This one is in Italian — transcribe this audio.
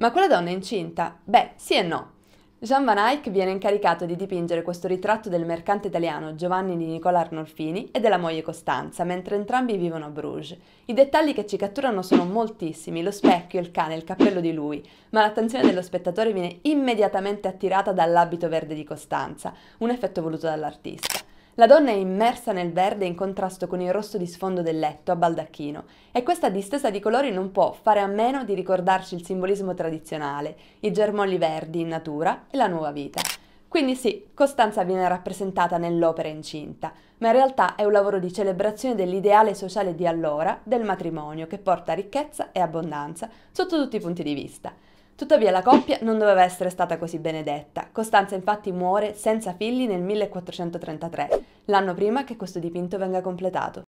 Ma quella donna è incinta? Beh, sì e no. Jean Van Eyck viene incaricato di dipingere questo ritratto del mercante italiano Giovanni di Nicola Arnolfini e della moglie Costanza, mentre entrambi vivono a Bruges. I dettagli che ci catturano sono moltissimi, lo specchio, il cane, il cappello di lui, ma l'attenzione dello spettatore viene immediatamente attirata dall'abito verde di Costanza, un effetto voluto dall'artista. La donna è immersa nel verde in contrasto con il rosso di sfondo del letto a baldacchino e questa distesa di colori non può fare a meno di ricordarci il simbolismo tradizionale, i germogli verdi in natura e la nuova vita. Quindi sì, Costanza viene rappresentata nell'opera incinta, ma in realtà è un lavoro di celebrazione dell'ideale sociale di allora, del matrimonio, che porta ricchezza e abbondanza, sotto tutti i punti di vista. Tuttavia la coppia non doveva essere stata così benedetta. Costanza infatti muore senza figli nel 1433, l'anno prima che questo dipinto venga completato.